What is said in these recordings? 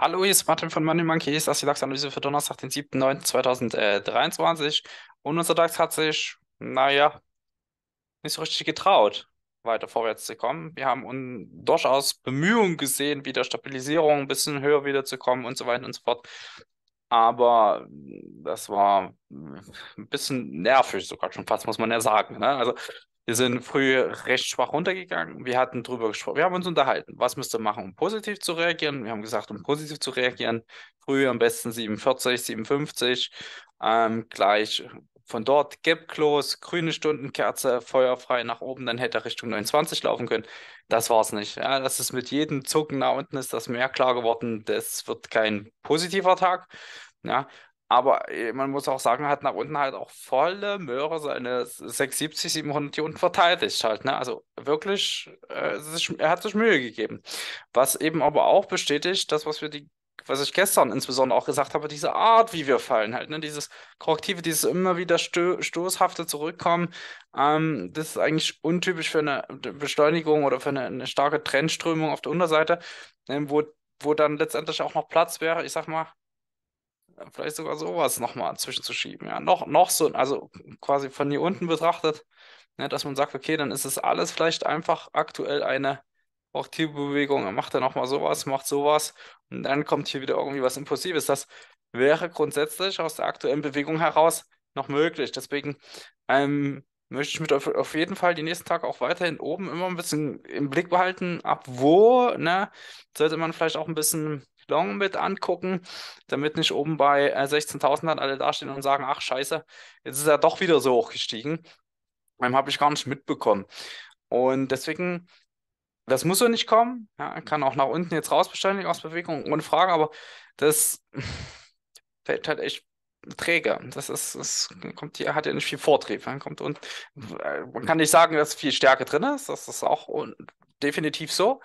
Hallo, hier ist Martin von Money Monkey. Hier ist die DAX-Analyse für Donnerstag, den 7.9.2023. Und unser DAX hat sich, naja, nicht so richtig getraut, weiter vorwärts zu kommen. Wir haben durchaus Bemühungen gesehen, wieder Stabilisierung, ein bisschen höher wiederzukommen und so weiter und so fort. Aber das war ein bisschen nervig, sogar schon fast, muss man ja sagen. Ne? Also, wir sind früh recht schwach runtergegangen. Wir hatten drüber gesprochen. Wir haben uns unterhalten. Was müsste machen, um positiv zu reagieren? Wir haben gesagt, um positiv zu reagieren, früh am besten 47, 57. Ähm, gleich von dort Gap Close, grüne Stundenkerze, feuerfrei nach oben, dann hätte er Richtung 29 laufen können. Das war es nicht. Ja, das ist mit jedem Zucken nach unten ist das mehr klar geworden. Das wird kein positiver Tag. Ja, aber äh, man muss auch sagen, hat nach unten halt auch volle Möhre seine 670, 700 hier unten verteidigt halt. Ne? Also wirklich, äh, sich, er hat sich Mühe gegeben. Was eben aber auch bestätigt, das, was wir die was ich gestern insbesondere auch gesagt habe, diese Art, wie wir fallen, halt, ne, dieses Korrektive, dieses immer wieder stö stoßhafte Zurückkommen, ähm, das ist eigentlich untypisch für eine Beschleunigung oder für eine, eine starke Trendströmung auf der Unterseite, ähm, wo, wo dann letztendlich auch noch Platz wäre, ich sag mal, vielleicht sogar sowas nochmal zwischenzuschieben. Ja, noch, noch so, also quasi von hier unten betrachtet, ne, dass man sagt, okay, dann ist es alles vielleicht einfach aktuell eine Bewegung. Er macht dann nochmal sowas, macht sowas und dann kommt hier wieder irgendwie was Impulsives. Das wäre grundsätzlich aus der aktuellen Bewegung heraus noch möglich. Deswegen ähm, möchte ich mit auf, auf jeden Fall die nächsten Tage auch weiterhin oben immer ein bisschen im Blick behalten, ab wo ne, sollte man vielleicht auch ein bisschen Long mit angucken, damit nicht oben bei 16.000 äh, dann alle dastehen und sagen, ach scheiße, jetzt ist er doch wieder so hoch gestiegen. Ähm, Habe ich gar nicht mitbekommen. Und deswegen, das muss so nicht kommen. Ja, kann auch nach unten jetzt raus beständig aus Bewegung, ohne Frage, aber das fällt halt echt träge. Das ist, das kommt hier, hat ja nicht viel Vortrieb. Man kommt und äh, man kann nicht sagen, dass viel Stärke drin ist. Das ist auch definitiv so.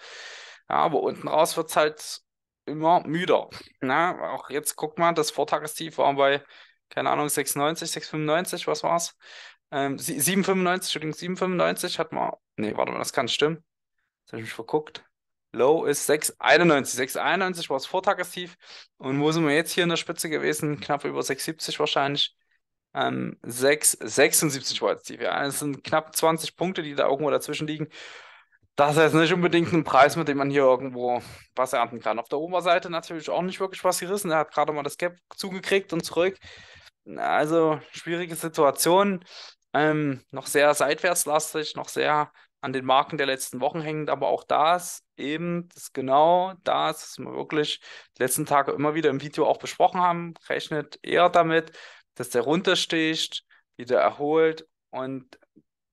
Ja, aber unten raus wird es halt immer müder. Na, ne? auch jetzt guckt mal, das Vortagestief war bei, keine Ahnung, 6,90, 6,95, was war's? Ähm, 7,95, Entschuldigung, 7,95 hat man. Nee, warte mal, das kann stimmen. Jetzt habe ich mich verguckt. Low ist 6,91. 6,91 war das Vortagestief. Und wo sind wir jetzt hier in der Spitze gewesen? Knapp über 6,70 wahrscheinlich. Ähm, 6,76 war jetzt tief. Ja, es sind knapp 20 Punkte, die da irgendwo dazwischen liegen. Das ist jetzt nicht unbedingt ein Preis, mit dem man hier irgendwo was ernten kann. Auf der Oberseite natürlich auch nicht wirklich was gerissen. Er hat gerade mal das Cap zugekriegt und zurück. Also schwierige Situation. Ähm, noch sehr seitwärtslastig, noch sehr an den Marken der letzten Wochen hängend, aber auch das eben, das genau das, was wir wirklich die letzten Tage immer wieder im Video auch besprochen haben, rechnet eher damit, dass der runtersticht, wieder erholt und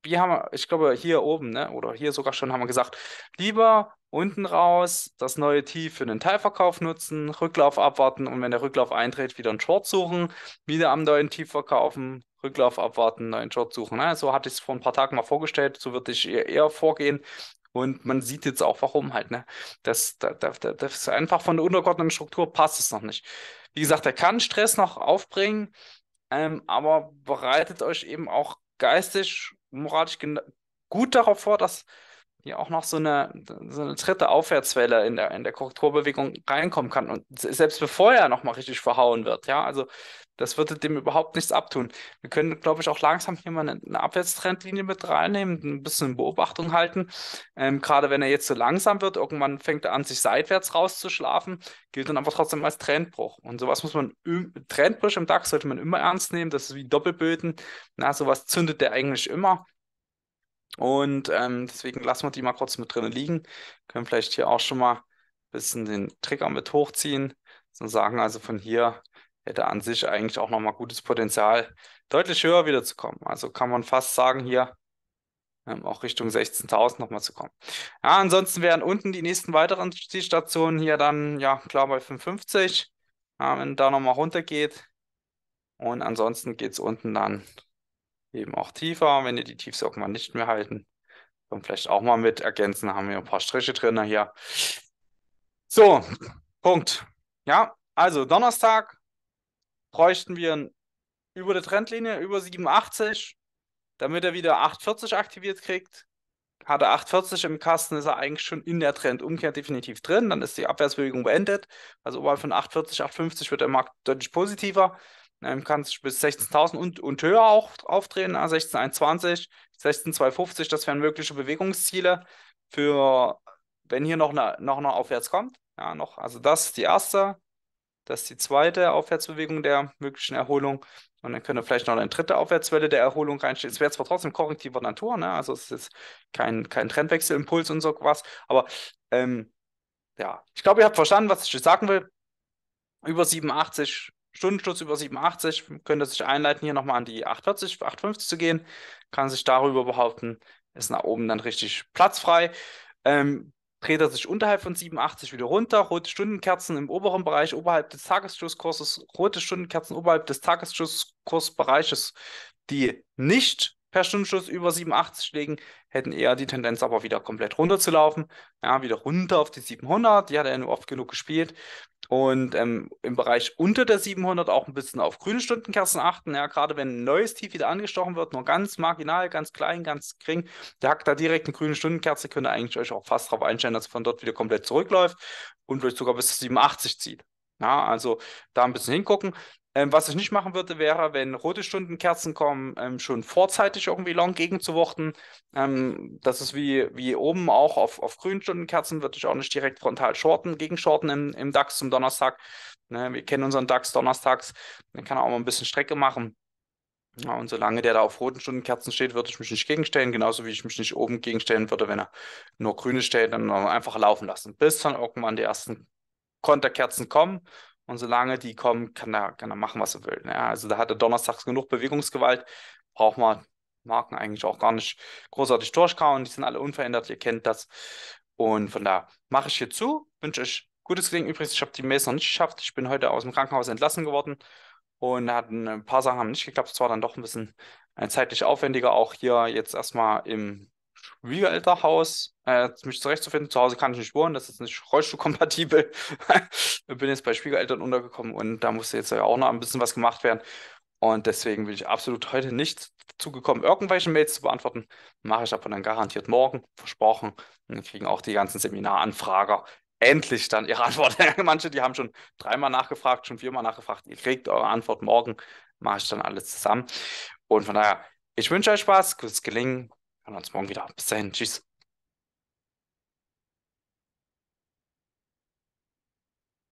wir haben, ich glaube, hier oben, ne, oder hier sogar schon haben wir gesagt, lieber unten raus, das neue Tief für den Teilverkauf nutzen, Rücklauf abwarten und wenn der Rücklauf eintritt, wieder einen Short suchen, wieder am neuen Tief verkaufen, Rücklauf abwarten, neuen Short suchen. Ne? So hatte ich es vor ein paar Tagen mal vorgestellt, so würde ich eher vorgehen. Und man sieht jetzt auch, warum halt, ne? Das, das, das, das ist einfach von der untergeordneten Struktur passt es noch nicht. Wie gesagt, er kann Stress noch aufbringen, ähm, aber bereitet euch eben auch geistig, moralisch gut darauf vor, dass hier auch noch so eine, so eine dritte Aufwärtswelle in der, in der Korrekturbewegung reinkommen kann. Und selbst bevor er nochmal richtig verhauen wird, ja, also das würde dem überhaupt nichts abtun. Wir können, glaube ich, auch langsam hier mal eine, eine Abwärtstrendlinie mit reinnehmen, ein bisschen Beobachtung halten. Ähm, gerade wenn er jetzt so langsam wird, irgendwann fängt er an, sich seitwärts rauszuschlafen, gilt dann aber trotzdem als Trendbruch. Und sowas muss man, Trendbruch im DAX sollte man immer ernst nehmen. Das ist wie Doppelböden. Na, sowas zündet der eigentlich immer. Und ähm, deswegen lassen wir die mal kurz mit drin liegen. Können vielleicht hier auch schon mal ein bisschen den Trigger mit hochziehen. So sagen also von hier hätte an sich eigentlich auch nochmal gutes Potenzial, deutlich höher wieder zu kommen. Also kann man fast sagen, hier ähm, auch Richtung 16.000 nochmal zu kommen. Ja, ansonsten wären unten die nächsten weiteren Zielstationen hier dann, ja, klar bei 55, ja, wenn da nochmal runter geht. Und ansonsten geht es unten dann eben auch tiefer. wenn ihr die Tiefs mal nicht mehr halten, Und vielleicht auch mal mit ergänzen, haben wir ein paar Striche drin hier. So, Punkt. Ja, also Donnerstag bräuchten wir über der Trendlinie, über 87, damit er wieder 840 aktiviert kriegt. Hat er 840 im Kasten, ist er eigentlich schon in der Trendumkehr definitiv drin. Dann ist die Abwärtsbewegung beendet. Also oberhalb von 840, 850 wird der Markt deutlich positiver. Dann ähm, kann sich bis 16.000 und, und höher auch aufdrehen. 16.120, ah, 16.250, das wären mögliche Bewegungsziele für, wenn hier noch eine, noch eine Aufwärts kommt. Ja, noch. Also das ist die erste das ist die zweite Aufwärtsbewegung der möglichen Erholung. Und dann könnte vielleicht noch eine dritte Aufwärtswelle der Erholung reinstehen. Es wäre zwar trotzdem korrektiver Natur, ne? also es ist kein, kein Trendwechselimpuls und so was, aber ähm, ja, ich glaube, ihr habt verstanden, was ich sagen will. Über 87, Stundenschluss über 87, könnte sich einleiten, hier nochmal an die 840, 850 zu gehen, kann sich darüber behaupten, ist nach oben dann richtig platzfrei. Ähm, dreht er sich unterhalb von 87 wieder runter, rote Stundenkerzen im oberen Bereich oberhalb des Tagesschlusskurses, rote Stundenkerzen oberhalb des Tagesschlusskursbereiches, die nicht per Stundenschluss über 87 liegen, hätten eher die Tendenz aber wieder komplett runterzulaufen, ja, wieder runter auf die 700, die hat er nur oft genug gespielt, und ähm, im Bereich unter der 700 auch ein bisschen auf grüne Stundenkerzen achten. Ja, gerade wenn ein neues Tief wieder angestochen wird, nur ganz marginal, ganz klein, ganz gering, der hackt da direkt eine grüne Stundenkerze, könnt ihr eigentlich euch auch fast darauf einstellen, dass von dort wieder komplett zurückläuft und vielleicht sogar bis zu 87 zieht. Ja, also da ein bisschen hingucken. Ähm, was ich nicht machen würde, wäre, wenn rote Stundenkerzen kommen, ähm, schon vorzeitig irgendwie long gegenzuworten. Ähm, das ist wie, wie oben auch auf, auf grünen Stundenkerzen, würde ich auch nicht direkt frontal shorten, gegenshorten im, im DAX zum Donnerstag. Ne, wir kennen unseren DAX donnerstags, dann kann er auch mal ein bisschen Strecke machen. Ja, und solange der da auf roten Stundenkerzen steht, würde ich mich nicht gegenstellen, genauso wie ich mich nicht oben gegenstellen würde, wenn er nur grüne stellt, dann einfach laufen lassen, bis dann irgendwann die ersten Konterkerzen kommen und solange die kommen, kann er, kann er machen, was er will. Ja, ne? also da hat er donnerstags genug Bewegungsgewalt, braucht man Marken eigentlich auch gar nicht großartig durchkauen. Die sind alle unverändert, ihr kennt das. Und von da mache ich hier zu, wünsche euch gutes Gelingen. Übrigens, ich habe die Mails noch nicht geschafft. Ich bin heute aus dem Krankenhaus entlassen geworden. Und hatten äh, ein paar Sachen haben nicht geklappt. Es war dann doch ein bisschen äh, zeitlich aufwendiger, auch hier jetzt erstmal im Schwiegerelternhaus, äh, mich zurechtzufinden. Zu Hause kann ich nicht wohnen, das ist nicht rollstuhlkompatibel. bin jetzt bei Schwiegereltern untergekommen und da musste jetzt auch noch ein bisschen was gemacht werden. Und deswegen bin ich absolut heute nicht zugekommen, irgendwelche Mails zu beantworten. Mache ich aber dann garantiert morgen, versprochen. dann kriegen auch die ganzen Seminaranfrager endlich dann ihre Antwort. Manche, die haben schon dreimal nachgefragt, schon viermal nachgefragt. Ihr kriegt eure Antwort morgen. Mache ich dann alles zusammen. Und von daher, ich wünsche euch Spaß, gutes Gelingen hören uns morgen wieder. Bis dahin. Tschüss.